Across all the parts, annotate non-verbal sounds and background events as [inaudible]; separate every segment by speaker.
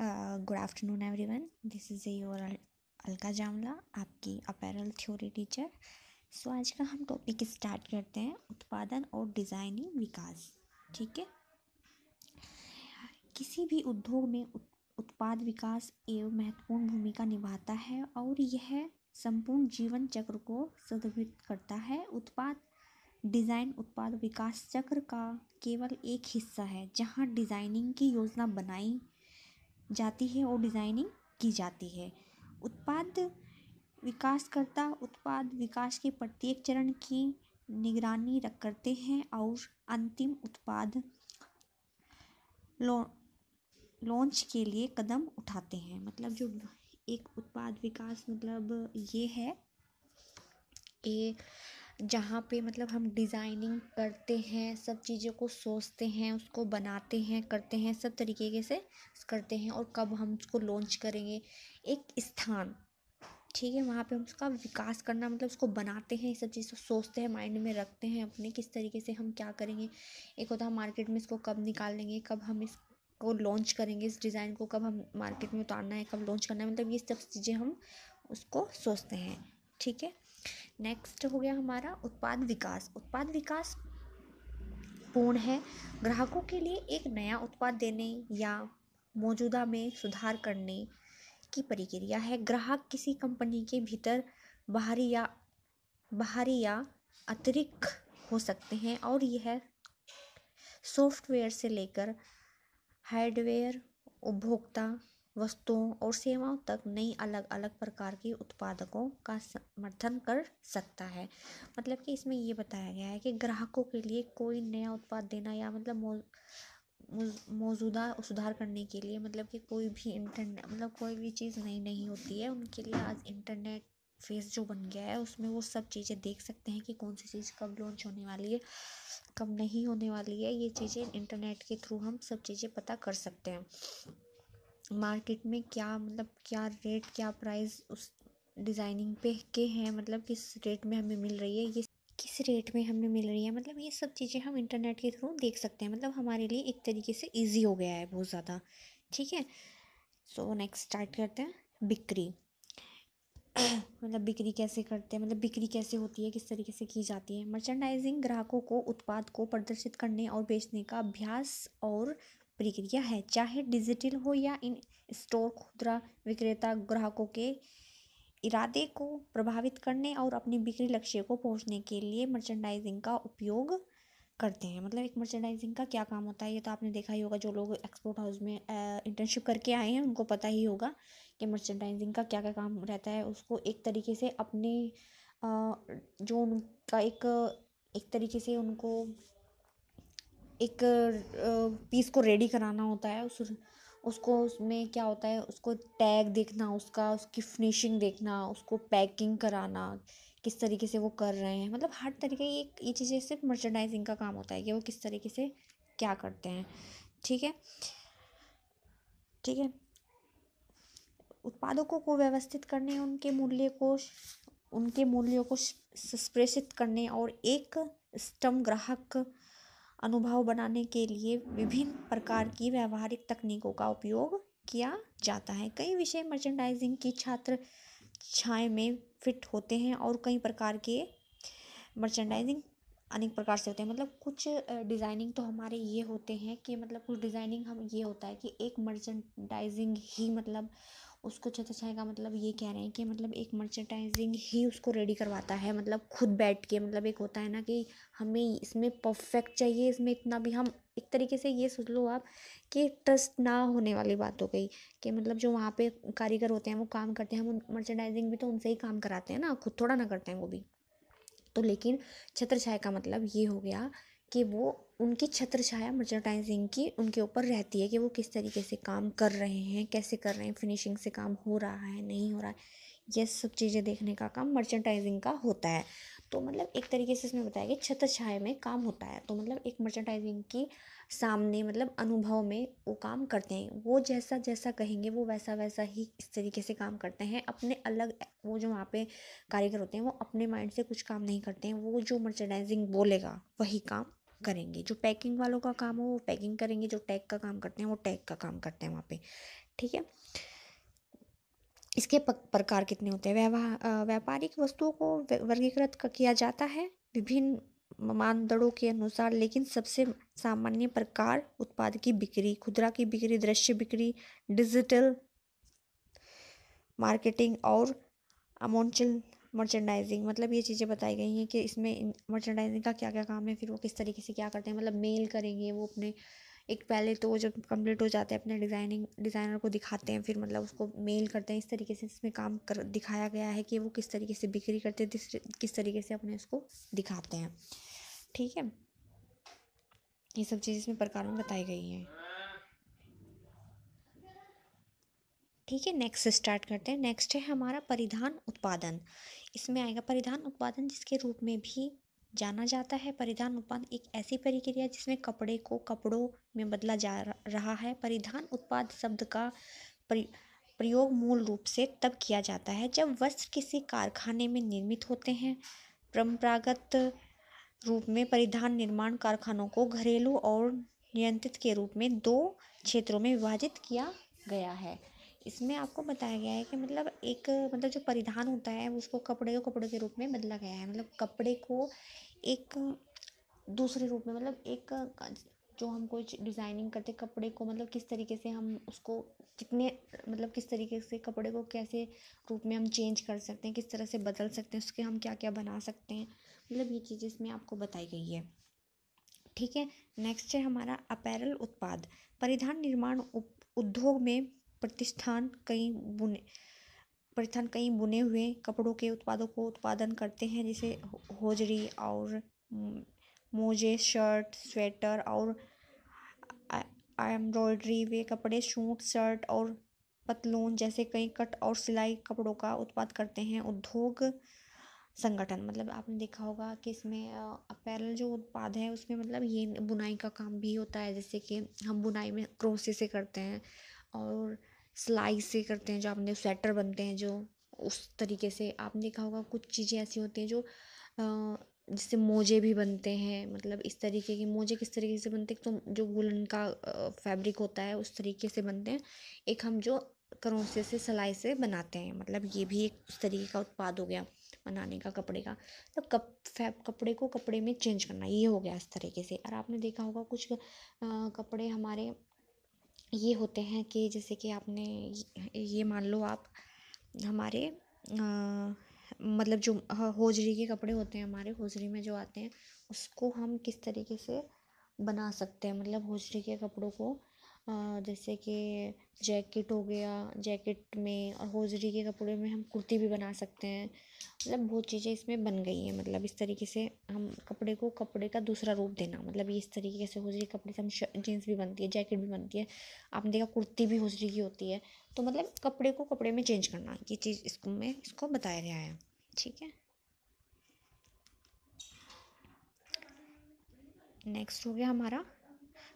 Speaker 1: Afternoon every one this is a your Alka Jamla आपकी apparel theory teacher so आज का हम टॉपिक स्टार्ट करते हैं उत्पादन और डिज़ाइनिंग विकास ठीक है किसी भी उद्योग में उत्पाद विकास एवं महत्वपूर्ण भूमिका निभाता है और यह संपूर्ण जीवन चक्र को सदभित करता है उत्पाद डिज़ाइन उत्पाद विकास चक्र का केवल एक हिस्सा है जहाँ डिज़ाइनिंग की योजना बनाई जाती है और डिज़ाइनिंग की जाती है उत्पाद विकासकर्ता उत्पाद विकास के प्रत्येक चरण की निगरानी रख करते हैं और अंतिम उत्पाद लॉन्च के लिए कदम उठाते हैं मतलब जो एक उत्पाद विकास मतलब ये है कि जहाँ पे मतलब हम डिज़ाइनिंग करते हैं सब चीज़ों को सोचते हैं उसको बनाते हैं करते हैं सब तरीके से करते हैं और कब हम उसको लॉन्च करेंगे एक स्थान ठीक है वहाँ पे हम उसका विकास करना मतलब उसको बनाते हैं ये सब चीज़ को सोचते हैं माइंड में रखते हैं अपने किस तरीके से हम क्या करेंगे एक होता है मार्केट में इसको कब निकाल लेंगे कब हम इस को लॉन्च करेंगे इस डिज़ाइन को कब हम मार्केट में उतारना है कब लॉन्च करना है मतलब ये सब चीज़ें हम उसको सोचते हैं ठीक है नेक्स्ट हो गया हमारा उत्पाद विकास उत्पाद विकास पूर्ण है ग्राहकों के लिए एक नया उत्पाद देने या मौजूदा में सुधार करने की प्रक्रिया है ग्राहक किसी कंपनी के भीतर बाहरी या बाहरी या अतिरिक्त हो सकते हैं और यह सॉफ्टवेयर से लेकर हार्डवेयर उपभोक्ता वस्तुओं और सेवाओं तक नई अलग अलग प्रकार की उत्पादकों का समर्थन कर सकता है मतलब कि इसमें ये बताया गया है कि ग्राहकों के लिए कोई नया उत्पाद देना या मतलब मौजूदा सुधार करने के लिए मतलब कि कोई भी इंटरनेट मतलब कोई भी चीज़ नई नहीं होती है उनके लिए आज इंटरनेट फेस जो बन गया है उसमें वो सब चीज़ें देख सकते हैं कि कौन सी चीज़ कब लॉन्च होने वाली है कब नहीं होने वाली है ये चीज़ें इंटरनेट के थ्रू हम सब चीज़ें पता कर सकते हैं मार्केट में क्या मतलब क्या रेट क्या प्राइस उस डिज़ाइनिंग पे के हैं मतलब किस रेट में हमें मिल रही है ये किस रेट में हमें मिल रही है मतलब ये सब चीज़ें हम इंटरनेट के थ्रू देख सकते हैं मतलब हमारे लिए एक तरीके से ईजी हो गया है बहुत ज़्यादा ठीक है सो नेक्स्ट स्टार्ट करते हैं बिक्री [clears throat] मतलब बिक्री कैसे करते हैं मतलब बिक्री कैसे होती है किस तरीके से की जाती है मर्चेंडाइजिंग ग्राहकों को उत्पाद को प्रदर्शित करने और बेचने का अभ्यास और प्रक्रिया है चाहे डिजिटल हो या इन स्टोर खुदरा विक्रेता ग्राहकों के इरादे को प्रभावित करने और अपने बिक्री लक्ष्य को पहुंचने के लिए मर्चेंडाइजिंग का उपयोग करते हैं मतलब एक मर्चेंडाइजिंग का क्या काम होता है ये तो आपने देखा ही होगा जो लोग एक्सपोर्ट हाउस में इंटर्नशिप करके आए हैं उनको पता ही होगा कि मर्चेंडाइजिंग का क्या क्या काम रहता है उसको एक तरीके से अपने आ, जो उनका एक एक तरीके से उनको एक पीस को रेडी कराना होता है उस उसको उसमें क्या होता है उसको टैग देखना उसका उसकी फिनिशिंग देखना उसको पैकिंग कराना किस तरीके से वो कर रहे हैं मतलब हर तरीके ये एक ये चीज़ें सिर्फ मर्चेंडाइजिंग का काम होता है कि वो किस तरीके से क्या करते हैं ठीक है ठीक है उत्पादकों को व्यवस्थित करने उनके मूल्य को उनके मूल्यों को सस्प्रेषित करने और एक स्टम ग्राहक अनुभव बनाने के लिए विभिन्न प्रकार की व्यावहारिक तकनीकों का उपयोग किया जाता है कई विषय मर्चेंडाइजिंग की छात्र छाए में फिट होते हैं और कई प्रकार के मर्चेंडाइजिंग अनेक प्रकार से होते हैं मतलब कुछ डिज़ाइनिंग तो हमारे ये होते हैं कि मतलब कुछ डिज़ाइनिंग हम ये होता है कि एक मर्चेंडाइजिंग ही मतलब उसको छत्र छाया का मतलब ये कह रहे हैं कि मतलब एक मर्चेंटाइजिंग ही उसको रेडी करवाता है मतलब खुद बैठ के मतलब एक होता है ना कि हमें इसमें परफेक्ट चाहिए इसमें इतना भी हम एक तरीके से ये सोच लो आप कि ट्रस्ट ना होने वाली बात हो गई कि मतलब जो वहाँ पे कारीगर होते हैं वो काम करते हैं हम मर्चेंडाइजिंग भी तो उनसे ही काम कराते हैं ना खुद थोड़ा ना करते हैं वो भी तो लेकिन छत्र छाया का मतलब ये हो गया कि वो उनकी छत्र छाया मर्चेंटाइजिंग की उनके ऊपर रहती है कि वो किस तरीके से काम कर रहे हैं कैसे कर रहे हैं फिनिशिंग से काम हो रहा है नहीं हो रहा है ये सब चीज़ें देखने का काम मर्चेंटाइजिंग का होता है तो मतलब एक तरीके से इसमें बताया कि छत्र छाया में काम होता है तो मतलब एक मर्चेंटाइजिंग की सामने मतलब अनुभव में वो काम करते हैं वो जैसा जैसा कहेंगे वो वैसा वैसा ही इस तरीके से काम करते हैं अपने अलग वो जो वहाँ पे कारीगर होते हैं वो अपने माइंड से कुछ काम नहीं करते हैं वो जो मर्चेंडाइजिंग बोलेगा वही काम करेंगे जो पैकिंग वालों का काम हो वो पैकिंग करेंगे जो टैग का काम करते हैं वो टैग का काम करते हैं वहाँ पे ठीक है इसके प्रकार कितने होते हैं व्यापारिक वस्तुओं को वर्गीकृत किया जाता है विभिन्न मानदंडों के अनुसार लेकिन सबसे सामान्य प्रकार उत्पाद की बिक्री खुदरा की बिक्री दृश्य बिक्री डिजिटल मार्केटिंग और अमोनचल मर्चेंडाइजिंग मतलब ये चीज़ें बताई गई हैं कि इसमें मर्चेंडाइजिंग का क्या क्या काम है फिर वो किस तरीके से क्या करते हैं मतलब मेल करेंगे वो अपने एक पहले तो जब कंप्लीट हो जाते हैं अपने डिज़ाइनिंग डिज़ाइनर को दिखाते हैं फिर मतलब उसको मेल करते हैं इस तरीके से इसमें काम कर दिखाया गया है कि वो किस तरीके से बिक्री करते हैं किस तरीके से अपने उसको दिखाते हैं ठीक है ये सब चीज़ इसमें प्रकार में बताई गई हैं ठीक है नेक्स्ट स्टार्ट करते हैं नेक्स्ट है हमारा परिधान उत्पादन इसमें आएगा परिधान उत्पादन जिसके रूप में भी जाना जाता है परिधान उत्पादन एक ऐसी प्रक्रिया जिसमें कपड़े को कपड़ों में बदला जा रहा है परिधान उत्पाद शब्द का प्रयोग मूल रूप से तब किया जाता है जब वस्त्र किसी कारखाने में निर्मित होते हैं परंपरागत रूप में परिधान निर्माण कारखानों को घरेलू और नियंत्रित के रूप में दो क्षेत्रों में विभाजित किया गया है इसमें आपको बताया गया है कि मतलब एक मतलब जो परिधान होता है उसको कपड़े को कपड़े के रूप में बदला गया है मतलब कपड़े को एक दूसरे रूप में मतलब एक जो हम कुछ डिज़ाइनिंग करते कपड़े को मतलब किस तरीके से हम उसको कितने मतलब किस तरीके से कपड़े को कैसे रूप में हम चेंज कर सकते हैं किस तरह से बदल सकते हैं उसके हम क्या क्या बना सकते हैं मतलब ये चीज़ इसमें आपको बताई गई है ठीक है नेक्स्ट है हमारा अपैरल उत्पाद परिधान निर्माण उद्योग में प्रतिष्ठान कई बुने प्रतिष्ठान कई बुने हुए कपड़ों के उत्पादों को उत्पादन करते हैं जैसे होजरी और मोजे शर्ट स्वेटर और एम्ब्रॉयडरी वे कपड़े सूट शर्ट और पतलून जैसे कई कट और सिलाई कपड़ों का उत्पाद करते हैं उद्योग संगठन मतलब आपने देखा होगा कि इसमें अपैरल जो उत्पाद है उसमें मतलब ये बुनाई का काम भी होता है जैसे कि हम बुनाई में क्रोसे से करते हैं और सिलाई से करते हैं जो आपने स्वेटर बनते हैं जो उस तरीके से आपने देखा होगा कुछ चीज़ें ऐसी होती हैं जो जैसे मोजे भी बनते हैं मतलब इस तरीके के मोजे किस तरीके से बनते हैं तो जो वुलन का फैब्रिक होता है उस तरीके से बनते हैं एक हम जो करोसे से सिलाई से बनाते हैं मतलब ये भी एक उस तरीके का उत्पाद हो गया बनाने का कपड़े का तो कप फैब कपड़े को कपड़े में चेंज करना ये हो गया इस तरीके से और आपने देखा होगा कुछ कपड़े हमारे ये होते हैं कि जैसे कि आपने ये मान लो आप हमारे मतलब जो होजरी के कपड़े होते हैं हमारे होजरी में जो आते हैं उसको हम किस तरीके से बना सकते हैं मतलब होजरी के कपड़ों को जैसे कि जैकेट हो गया जैकेट में और होजरी के कपड़े में हम कुर्ती भी बना सकते हैं मतलब बहुत चीज़ें इसमें बन गई हैं मतलब इस तरीके से हम कपड़े को कपड़े का दूसरा रूप देना मतलब इस तरीके से होजरी कपड़े से हम जीन्स भी बनती है जैकेट भी बनती है आपने देखा कुर्ती भी होजरी की होती है तो मतलब कपड़े को कपड़े में चेंज करना ये चीज़ इसको में इसको बताया गया है ठीक है नेक्स्ट हो गया हमारा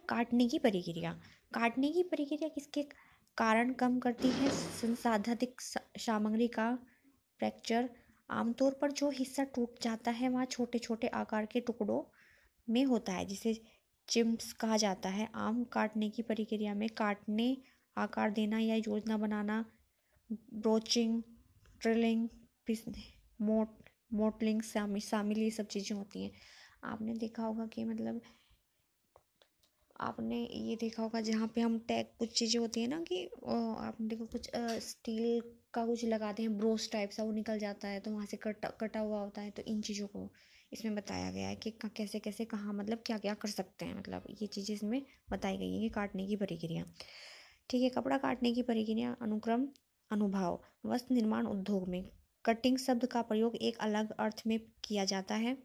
Speaker 1: काटने की प्रक्रिया काटने की प्रक्रिया किसके कारण कम करती है संसाधिक सामग्री का फ्रैक्चर आमतौर पर जो हिस्सा टूट जाता है वह छोटे छोटे आकार के टुकड़ों में होता है जिसे चिम्स कहा जाता है आम काटने की प्रक्रिया में काटने आकार देना या योजना बनाना ब्रोचिंग ट्रिलिंग मोट मोटलिंग शामिल ये सब चीज़ें होती हैं आपने देखा होगा कि मतलब आपने ये देखा होगा जहाँ पे हम टैग कुछ चीज़ें होती है ना कि आपने देखो कुछ स्टील का कुछ लगाते हैं ब्रोस टाइप सा वो निकल जाता है तो वहाँ से कटा कटा हुआ होता है तो इन चीज़ों को इसमें बताया गया है कि कैसे कैसे कहाँ मतलब क्या क्या कर सकते हैं मतलब ये चीज़ें इसमें बताई गई हैं कि काटने की प्रक्रिया ठीक है कपड़ा काटने की प्रक्रिया अनुक्रम अनुभाव वस्त्र निर्माण उद्योग में कटिंग शब्द का प्रयोग एक अलग अर्थ में किया जाता है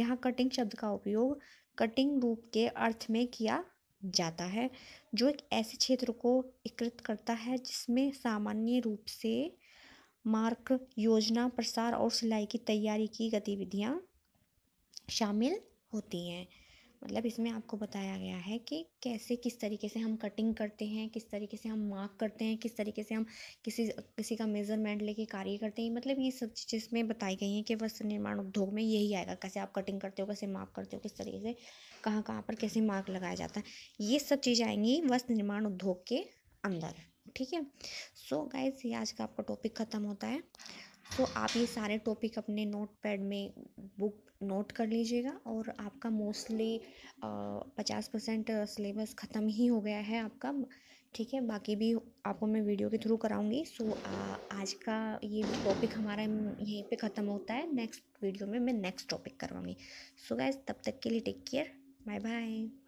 Speaker 1: यहाँ कटिंग शब्द का उपयोग कटिंग रूप के अर्थ में किया जाता है जो एक ऐसे क्षेत्र को एकत्रित करता है जिसमें सामान्य रूप से मार्क योजना प्रसार और सिलाई की तैयारी की गतिविधियाँ शामिल होती हैं मतलब इसमें आपको बताया गया है कि कैसे किस तरीके से हम कटिंग करते हैं किस तरीके से हम मार्क करते हैं किस तरीके से हम किसी किसी का मेज़रमेंट लेके कार्य करते हैं मतलब ये सब चीज़ें इसमें बताई गई हैं कि वस्त्र निर्माण उद्योग में यही आएगा कैसे आप कटिंग करते हो कैसे मार्क करते हो किस तरीके से कहाँ कहाँ पर कैसे मार्क लगाया जाता है ये सब चीज़ें आएंगी वस्त्र निर्माण उद्योग के अंदर ठीक है सो गाइज ये आज का आपका टॉपिक ख़त्म होता है तो आप ये सारे टॉपिक अपने नोट पैड में बुक नोट कर लीजिएगा और आपका मोस्टली पचास परसेंट सिलेबस ख़त्म ही हो गया है आपका ठीक है बाकी भी आपको मैं वीडियो के थ्रू कराऊंगी सो आ, आज का ये टॉपिक हमारा यहीं पे ख़त्म होता है नेक्स्ट वीडियो में मैं नेक्स्ट टॉपिक करवाऊंगी सो गैस तब तक के लिए टेक केयर Bye bye.